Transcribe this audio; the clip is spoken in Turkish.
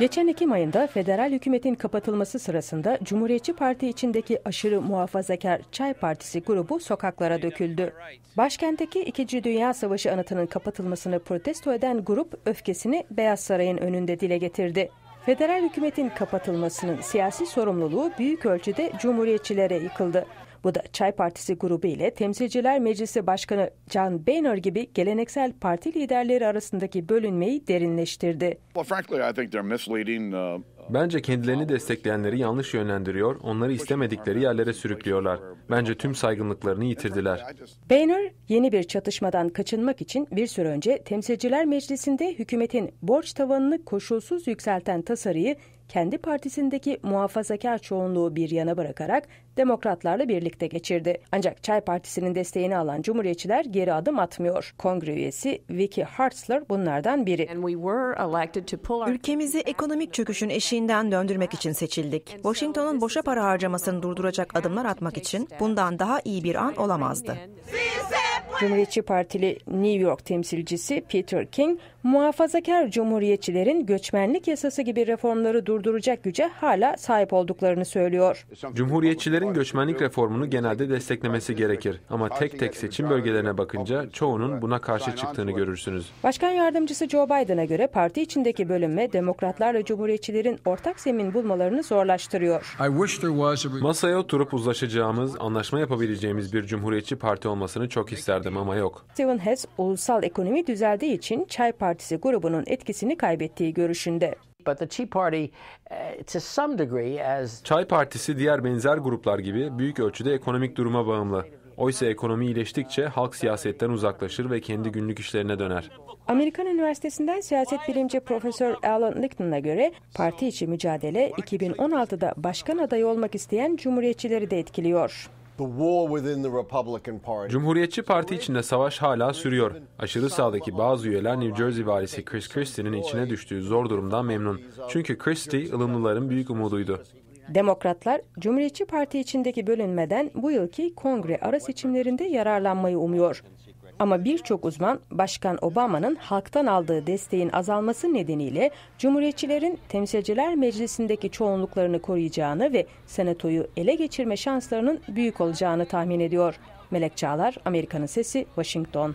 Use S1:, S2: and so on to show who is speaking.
S1: Geçen Ekim ayında federal hükümetin kapatılması sırasında Cumhuriyetçi Parti içindeki aşırı muhafazakar Çay Partisi grubu sokaklara döküldü. Başkentteki İkinci Dünya Savaşı anıtının kapatılmasını protesto eden grup öfkesini Beyaz Saray'ın önünde dile getirdi. Federal hükümetin kapatılmasının siyasi sorumluluğu büyük ölçüde Cumhuriyetçilere yıkıldı. Bu da Çay Partisi grubu ile Temsilciler Meclisi Başkanı John Boehner gibi geleneksel parti liderleri arasındaki bölünmeyi derinleştirdi.
S2: Uh, Bence kendilerini destekleyenleri yanlış yönlendiriyor, onları istemedikleri yerlere sürüklüyorlar. Bence tüm saygınlıklarını yitirdiler.
S1: Boehner, yeni bir çatışmadan kaçınmak için bir süre önce Temsilciler Meclisi'nde hükümetin borç tavanını koşulsuz yükselten tasarıyı kendi partisindeki muhafazakar çoğunluğu bir yana bırakarak demokratlarla birlikte geçirdi. Ancak Çay Partisi'nin desteğini alan Cumhuriyetçiler geri adım atmıyor. Kongre üyesi Vicky Hartzler bunlardan biri. Ülkemizi ekonomik çöküşün eşiğinden döndürmek için seçildik. Washington'un boşa para harcamasını durduracak adımlar atmak için bundan daha iyi bir an olamazdı. Cumhuriyetçi Partili New York temsilcisi Peter King, muhafazakar cumhuriyetçilerin göçmenlik yasası gibi reformları durduracak güce hala sahip olduklarını söylüyor.
S2: Cumhuriyetçilerin göçmenlik reformunu genelde desteklemesi gerekir ama tek tek seçim bölgelerine bakınca çoğunun buna karşı çıktığını görürsünüz.
S1: Başkan yardımcısı Joe Biden'a göre parti içindeki bölünme demokratlarla cumhuriyetçilerin ortak zemin bulmalarını zorlaştırıyor.
S2: Masaya oturup uzlaşacağımız, anlaşma yapabileceğimiz bir cumhuriyetçi parti olmasını çok isterdim ama yok.
S1: Stephen Hess ulusal ekonomi düzeldiği için Çay Partisi Partisi grubunun etkisini kaybettiği görüşünde. Uh,
S2: Çay Partisi diğer benzer gruplar gibi büyük ölçüde ekonomik duruma bağımlı. Oysa ekonomi iyileştikçe halk siyasetten uzaklaşır ve kendi günlük işlerine döner.
S1: Amerikan Üniversitesi'nden siyaset bilimci Profesör Alan Lichten'a göre parti içi mücadele 2016'da başkan adayı olmak isteyen cumhuriyetçileri de etkiliyor.
S2: Cumhuriyetçi Parti içinde savaş hala sürüyor. Aşırı sağdaki bazı üyeler New Jersey valisi Chris Christie'nin içine düştüğü zor durumdan memnun. Çünkü Christie, ılımlıların büyük umuduydu.
S1: Demokratlar, Cumhuriyetçi Parti içindeki bölünmeden bu yılki kongre ara seçimlerinde yararlanmayı umuyor. Ama birçok uzman Başkan Obama'nın halktan aldığı desteğin azalması nedeniyle Cumhuriyetçilerin Temsilciler Meclisi'ndeki çoğunluklarını koruyacağını ve Senato'yu ele geçirme şanslarının büyük olacağını tahmin ediyor. Melek Çağlar, Amerika'nın Sesi, Washington.